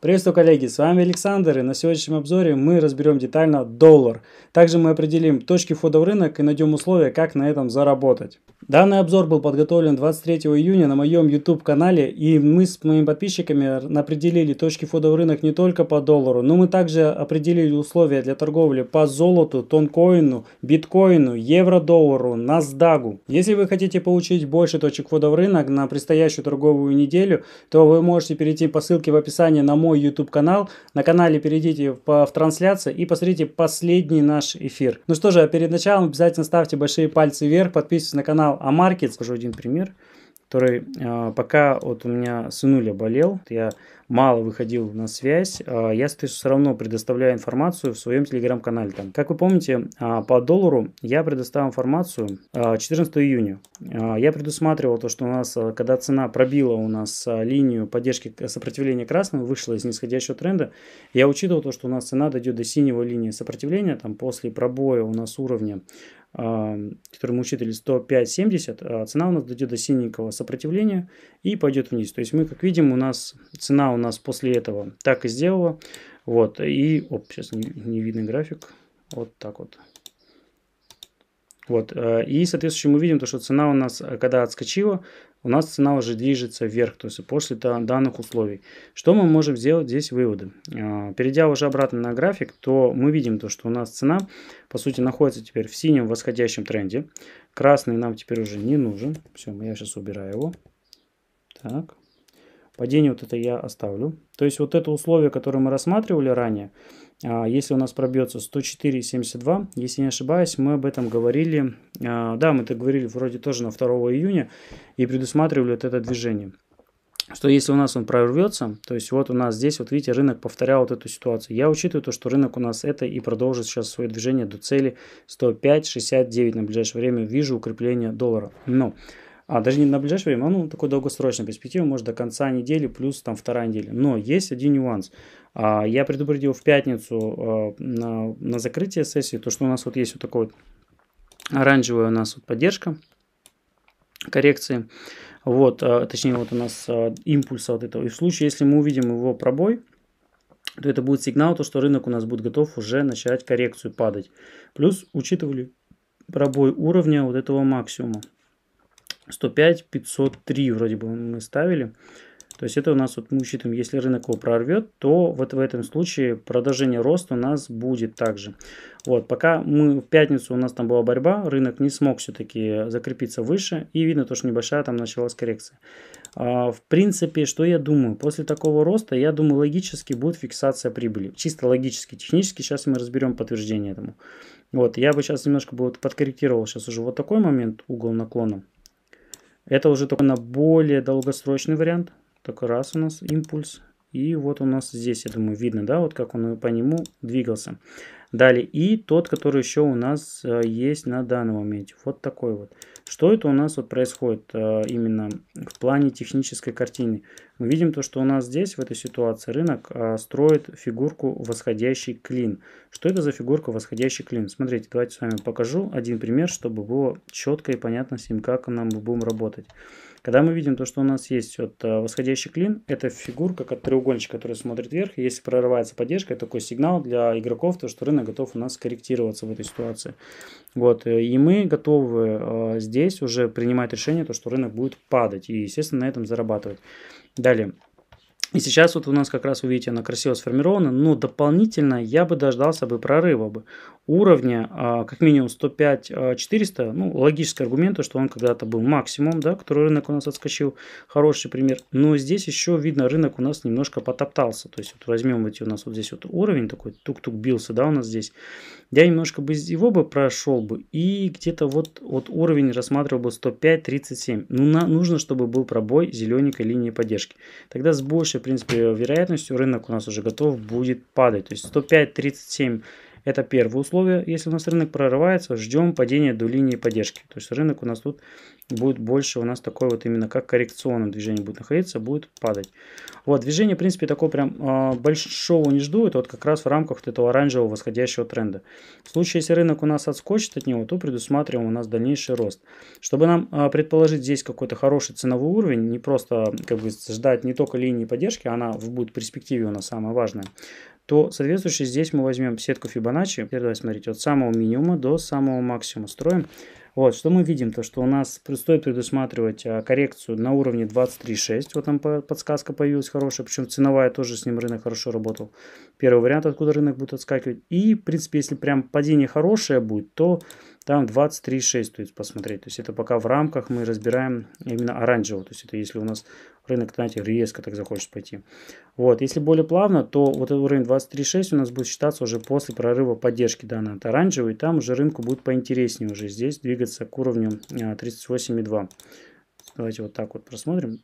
Приветствую, коллеги! С вами Александр, и на сегодняшнем обзоре мы разберем детально доллар. Также мы определим точки входа в рынок и найдем условия, как на этом заработать. Данный обзор был подготовлен 23 июня на моем YouTube-канале, и мы с моими подписчиками определили точки входа в рынок не только по доллару, но мы также определили условия для торговли по золоту, тонкоину, биткоину, евро-доллару, NASDAQ. Если вы хотите получить больше точек входа в рынок на предстоящую торговую неделю, то вы можете перейти по ссылке в описании на мой YouTube-канал. На канале перейдите в, трансляции и посмотрите последний наш эфир. Ну что же, а перед началом обязательно ставьте большие пальцы вверх, подписывайтесь на канал а маркет, скажу один пример, который а, пока вот у меня сынуля болел, я мало выходил на связь, а, я кстати, все равно предоставляю информацию в своем телеграм-канале. Там. Как вы помните, а, по доллару я предоставил информацию 14 июня. Я предусматривал то, что у нас, когда цена пробила у нас линию поддержки э, сопротивления красного, вышла из нисходящего тренда, я учитывал то, что у нас цена дойдет до синего линии сопротивления, там после пробоя у нас уровня который мы учитывали 105.70, цена у нас дойдет до синенького сопротивления и пойдет вниз. То есть мы, как видим, у нас цена у нас после этого так и сделала. Вот, и, оп, сейчас не, не видно график, вот так вот. Вот, э, и, соответственно, мы видим то, что цена у нас, э, когда отскочила, у нас цена уже движется вверх, то есть после данных условий. Что мы можем сделать здесь выводы? А, перейдя уже обратно на график, то мы видим то, что у нас цена, по сути, находится теперь в синем восходящем тренде. Красный нам теперь уже не нужен. Все, я сейчас убираю его. Так. Падение вот это я оставлю. То есть вот это условие, которое мы рассматривали ранее, а, если у нас пробьется 104,72, если не ошибаюсь, мы об этом говорили, а, да, мы это говорили вроде тоже на 2 июня и предусматривали вот это движение что если у нас он прорвется, то есть вот у нас здесь, вот видите, рынок повторял вот эту ситуацию. Я учитываю то, что рынок у нас это и продолжит сейчас свое движение до цели 105.69 на ближайшее время. Вижу укрепление доллара. Но а даже не на ближайшее время, а ну, такой долгосрочной перспективы, может, до конца недели, плюс там вторая неделя. Но есть один нюанс. А, я предупредил в пятницу а, на, на закрытие сессии, то, что у нас вот есть вот такой вот оранжевая у нас вот поддержка коррекции. Вот, а, точнее, вот у нас а, импульса вот этого. И в случае, если мы увидим его пробой, то это будет сигнал, то, что рынок у нас будет готов уже начать коррекцию падать. Плюс учитывали пробой уровня вот этого максимума. 105 503 вроде бы мы ставили. То есть это у нас, вот мы учитываем, если рынок его прорвет, то вот в этом случае продолжение роста у нас будет также. Вот, пока мы в пятницу у нас там была борьба, рынок не смог все-таки закрепиться выше, и видно то, что небольшая там началась коррекция. А, в принципе, что я думаю? После такого роста, я думаю, логически будет фиксация прибыли. Чисто логически, технически, сейчас мы разберем подтверждение этому. Вот, я бы сейчас немножко бы вот подкорректировал сейчас уже вот такой момент угол наклона. Это уже только на более долгосрочный вариант. Так раз у нас импульс. И вот у нас здесь, я думаю, видно, да, вот как он по нему двигался. Далее и тот, который еще у нас э, есть на данном моменте. Вот такой вот. Что это у нас вот происходит э, именно в плане технической картины? Мы видим то, что у нас здесь, в этой ситуации, рынок э, строит фигурку восходящий клин. Что это за фигурка восходящий клин? Смотрите, давайте с вами покажу один пример, чтобы было четко и понятно с ним, как нам мы будем работать. Когда мы видим то, что у нас есть вот э, восходящий клин, это фигурка, как треугольничек, который смотрит вверх. Если прорывается поддержка, это такой сигнал для игроков, то что рынок готов у нас корректироваться в этой ситуации. Вот, и мы готовы здесь здесь уже принимает решение, то, что рынок будет падать и, естественно, на этом зарабатывать. Далее. И сейчас вот у нас как раз, вы видите, она красиво сформирована, но дополнительно я бы дождался бы прорыва бы уровня а, как минимум 105-400, а, ну, логический аргумент, что он когда-то был максимум, да, который рынок у нас отскочил, хороший пример, но здесь еще видно, рынок у нас немножко потоптался, то есть вот возьмем эти у нас вот здесь вот уровень такой, тук-тук бился, да, у нас здесь, я немножко бы его бы прошел бы и где-то вот, вот уровень рассматривал бы 105-37, ну, на, нужно, чтобы был пробой зелененькой линии поддержки, тогда с большей большей, в принципе, вероятностью рынок у нас уже готов будет падать. То есть 105-37 это первое условие. Если у нас рынок прорывается, ждем падения до линии поддержки. То есть рынок у нас тут будет больше, у нас такое вот именно как коррекционное движение будет находиться, будет падать. Вот, движение, в принципе, такого прям э, большого не жду. Это вот как раз в рамках вот этого оранжевого восходящего тренда. В случае, если рынок у нас отскочит от него, то предусматриваем у нас дальнейший рост. Чтобы нам э, предположить здесь какой-то хороший ценовой уровень, не просто как бы ждать не только линии поддержки, она будет в перспективе у нас самая важная, то соответственно, здесь мы возьмем сетку Fibonacci. Теперь давайте смотрите, от самого минимума до самого максимума строим. Вот, что мы видим, то что у нас стоит предусматривать а, коррекцию на уровне 23.6, вот там подсказка появилась хорошая, причем ценовая тоже с ним рынок хорошо работал. Первый вариант, откуда рынок будет отскакивать. И, в принципе, если прям падение хорошее будет, то там 23.6 стоит посмотреть. То есть это пока в рамках мы разбираем именно оранжевого. То есть это если у нас рынок, знаете, резко так захочет пойти. Вот, если более плавно, то вот этот уровень 23.6 у нас будет считаться уже после прорыва поддержки данной от оранжевой, там уже рынку будет поинтереснее уже здесь двигаться к уровню 38.2. Э, давайте вот так вот просмотрим.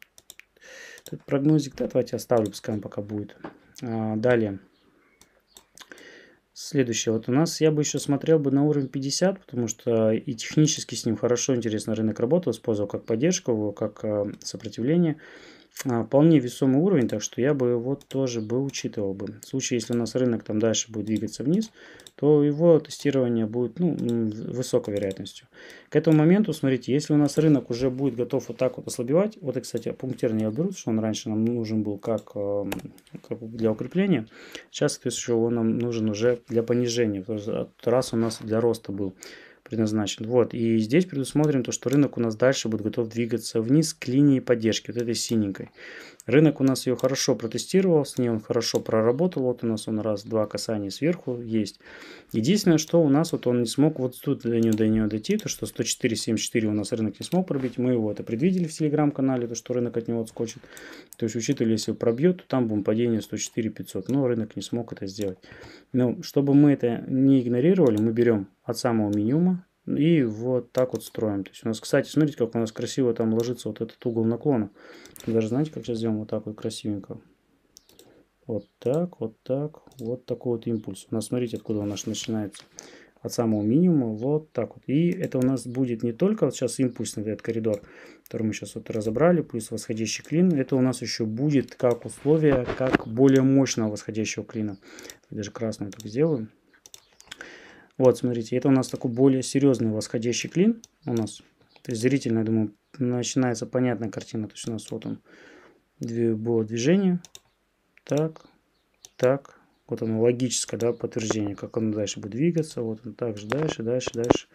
Этот прогнозик, да, давайте оставлю, пускай он пока будет. А, далее. Следующее. Вот у нас я бы еще смотрел бы на уровень 50, потому что и технически с ним хорошо, интересно рынок работал, использовал как поддержку, как э, сопротивление. А, вполне весомый уровень, так что я бы его тоже бы учитывал бы. В случае, если у нас рынок там дальше будет двигаться вниз, то его тестирование будет ну, высокой вероятностью. К этому моменту, смотрите, если у нас рынок уже будет готов вот так вот ослабевать, вот, кстати, пунктир не отберут, что он раньше нам нужен был как, как для укрепления, сейчас, соответственно, он нам нужен уже для понижения, потому что раз у нас для роста был предназначен. Вот, и здесь предусмотрим то, что рынок у нас дальше будет готов двигаться вниз к линии поддержки, вот этой синенькой. Рынок у нас ее хорошо протестировал, с ней он хорошо проработал. Вот у нас он раз-два касания сверху есть. Единственное, что у нас вот он не смог вот тут до нее, до нее дойти, то что 104.74 у нас рынок не смог пробить. Мы его это предвидели в телеграм-канале, то что рынок от него отскочит. То есть учитывая, если пробьет, то там будем падение 104.500. Но рынок не смог это сделать. Но чтобы мы это не игнорировали, мы берем от самого минимума. И вот так вот строим. То есть у нас, кстати, смотрите, как у нас красиво там ложится вот этот угол наклона. Даже знаете, как сейчас сделаем вот так вот красивенько. Вот так, вот так, вот такой вот импульс. У нас, смотрите, откуда у нас начинается. От самого минимума, вот так вот. И это у нас будет не только вот сейчас импульсный этот коридор, который мы сейчас вот разобрали, плюс восходящий клин. Это у нас еще будет как условие, как более мощного восходящего клина. Даже красным так сделаем. Вот, смотрите, это у нас такой более серьезный восходящий клин у нас. То есть зрительно, я думаю, начинается понятная картина. То есть у нас вот он, было движение. Так, так. Вот оно логическое, да, подтверждение, как оно дальше будет двигаться. Вот он также дальше, дальше, дальше.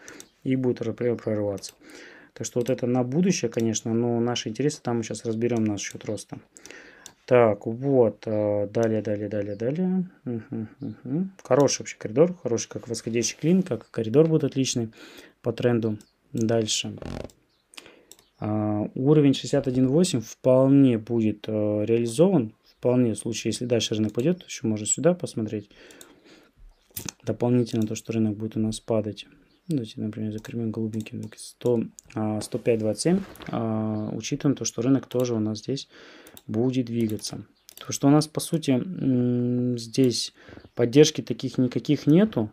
И будет прямо прорываться. Так что вот это на будущее, конечно, но наши интересы там мы сейчас разберем насчет роста. Так, вот, э, далее, далее, далее, далее. Угу, угу. Хороший вообще коридор, хороший как восходящий клин, как коридор будет отличный по тренду. Дальше. Uh, уровень 61.8 вполне будет э, реализован. Вполне, в случае, если дальше рынок пойдет, еще можно сюда посмотреть. Дополнительно то, что рынок будет у нас падать. Давайте, например, закрепим голубеньким а, 105.27, а, учитывая то, что рынок тоже у нас здесь будет двигаться. То, что у нас, по сути, здесь поддержки таких никаких нету.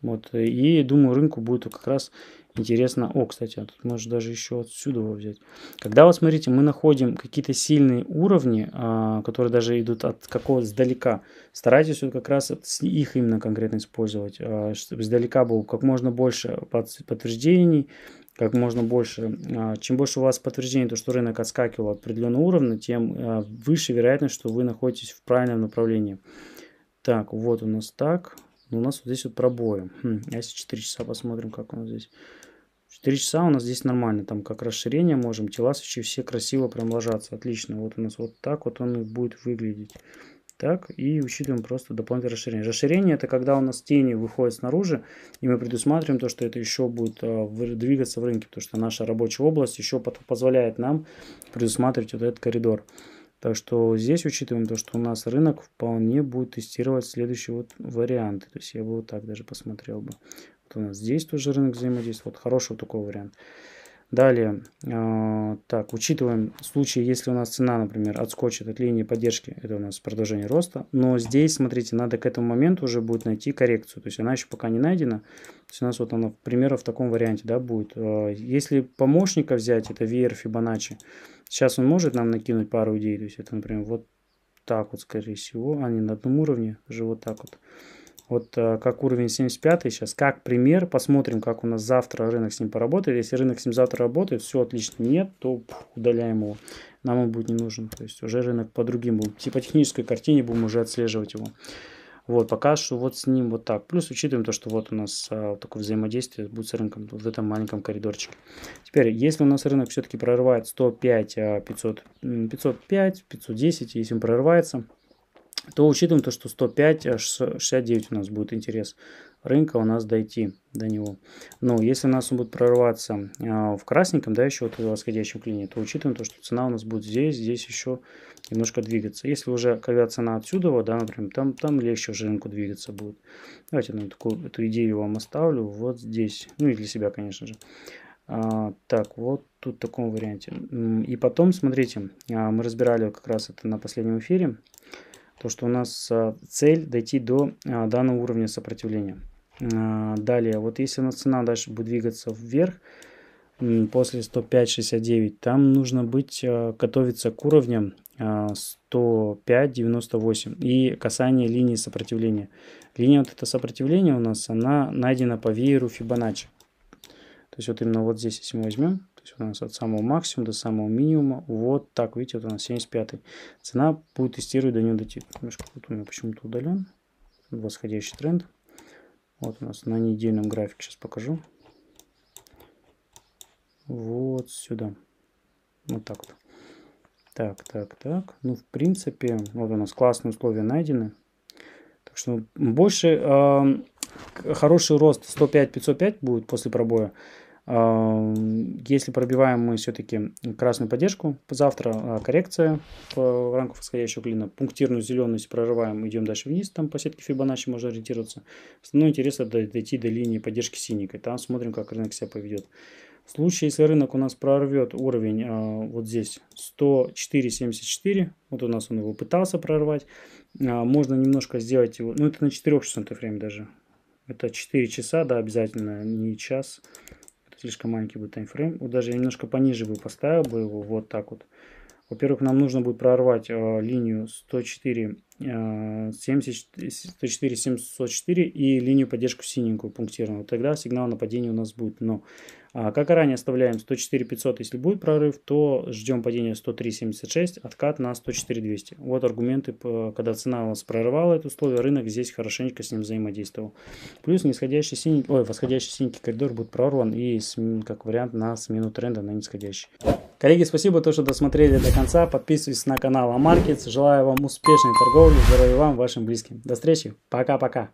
Вот, и, думаю, рынку будет как раз Интересно, о, кстати, а тут можно даже еще отсюда его взять. Когда вот смотрите, мы находим какие-то сильные уровни, а, которые даже идут от какого-то сдалека, старайтесь вот как раз их именно конкретно использовать, а, чтобы сдалека было как можно больше подтверждений, как можно больше. А, чем больше у вас подтверждений, то что рынок отскакивал от определенного уровня, тем а, выше вероятность, что вы находитесь в правильном направлении. Так, вот у нас так. Но ну, у нас вот здесь вот пробои. Хм, а если 4 часа посмотрим, как он здесь. 4 часа у нас здесь нормально. Там как расширение можем. Тела свечи все красиво прям ложатся. Отлично. Вот у нас вот так вот он и будет выглядеть. Так, и учитываем просто дополнительное расширение. Расширение это когда у нас тени выходят снаружи, и мы предусматриваем то, что это еще будет а, двигаться в рынке, потому что наша рабочая область еще позволяет нам предусматривать вот этот коридор. Так что здесь учитываем то, что у нас рынок вполне будет тестировать следующие вот варианты. То есть я бы вот так даже посмотрел бы. Вот у нас здесь тоже рынок взаимодействует. Вот хороший вот такой вариант. Далее, а, так, учитываем случай, если у нас цена, например, отскочит от линии поддержки, это у нас продолжение роста, но здесь, смотрите, надо к этому моменту уже будет найти коррекцию, то есть она еще пока не найдена, то есть у нас вот она, примерно в таком варианте, да, будет. А, если помощника взять, это VR Fibonacci, сейчас он может нам накинуть пару идей, то есть это, например, вот так вот, скорее всего, а не на одном уровне, уже вот так вот вот э, как уровень 75 сейчас, как пример, посмотрим, как у нас завтра рынок с ним поработает. Если рынок с ним завтра работает, все отлично, нет, то удаляем его, нам он будет не нужен. То есть уже рынок по другим был, по технической картине будем уже отслеживать его. Вот, пока что вот с ним вот так. Плюс учитываем то, что вот у нас а, вот такое взаимодействие будет с рынком вот в этом маленьком коридорчике. Теперь, если у нас рынок все-таки прорывает 105, 500, 505, 510, если он прорывается, то учитываем то, что 105, 69 э, у нас будет интерес рынка у нас дойти до него. Но если у нас он будет прорваться э, в красненьком, да, еще вот в восходящем клине, то учитываем то, что цена у нас будет здесь, здесь еще немножко двигаться. Если уже, когда цена отсюда, да, например, там, там легче уже рынку двигаться будет. Давайте ну, такую эту идею вам оставлю вот здесь, ну и для себя, конечно же. А, так, вот тут в таком варианте. И потом, смотрите, а, мы разбирали как раз это на последнем эфире то, что у нас а, цель дойти до а, данного уровня сопротивления. А, далее, вот если цена дальше будет двигаться вверх, после 105.69, там нужно быть, готовиться к уровням 105.98 и касание линии сопротивления. Линия вот это сопротивление у нас, она найдена по вееру Фибоначчи. То есть вот именно вот здесь, если мы возьмем, то есть вот у нас от самого максимума до самого минимума. Вот так, видите, вот у нас 75. -й. Цена будет тестировать до нее дойти. Немножко вот у меня почему-то удален. Восходящий тренд. Вот у нас на недельном графике сейчас покажу. Вот сюда. Вот так вот. Так, так, так. Ну, в принципе, вот у нас классные условия найдены. Так что больше э, хороший рост 105-505 будет после пробоя. Если пробиваем мы все-таки красную поддержку, завтра а, коррекция по рамку восходящего клина, пунктирную зеленость прорываем, идем дальше вниз, там по сетке Fibonacci можно ориентироваться. Основной интерес это дойти до линии поддержки синенькой, там смотрим, как рынок себя поведет. В случае, если рынок у нас прорвет уровень э, вот здесь 104.74, вот у нас он его пытался прорвать, э, можно немножко сделать его, ну это на 4 часов время даже, это 4 часа, да, обязательно, не час, слишком маленький будет таймфрейм. Вот даже я немножко пониже бы поставил бы его, вот так вот. Во-первых, нам нужно будет прорвать э, линию 104, э, 70, 104, 704 и линию поддержку синенькую пунктирную. Тогда сигнал нападения у нас будет. Но а как и ранее оставляем 104 500, если будет прорыв, то ждем падения 103 76, откат на 104 200. Вот аргументы, когда цена у нас прорывала, это условие, рынок здесь хорошенько с ним взаимодействовал. Плюс нисходящий синий, ой, восходящий синий коридор будет прорван и как вариант на смену тренда на нисходящий. Коллеги, спасибо, то, что досмотрели до конца. Подписывайтесь на канал Амаркетс. Желаю вам успешной торговли, здоровья вам, вашим близким. До встречи. Пока-пока.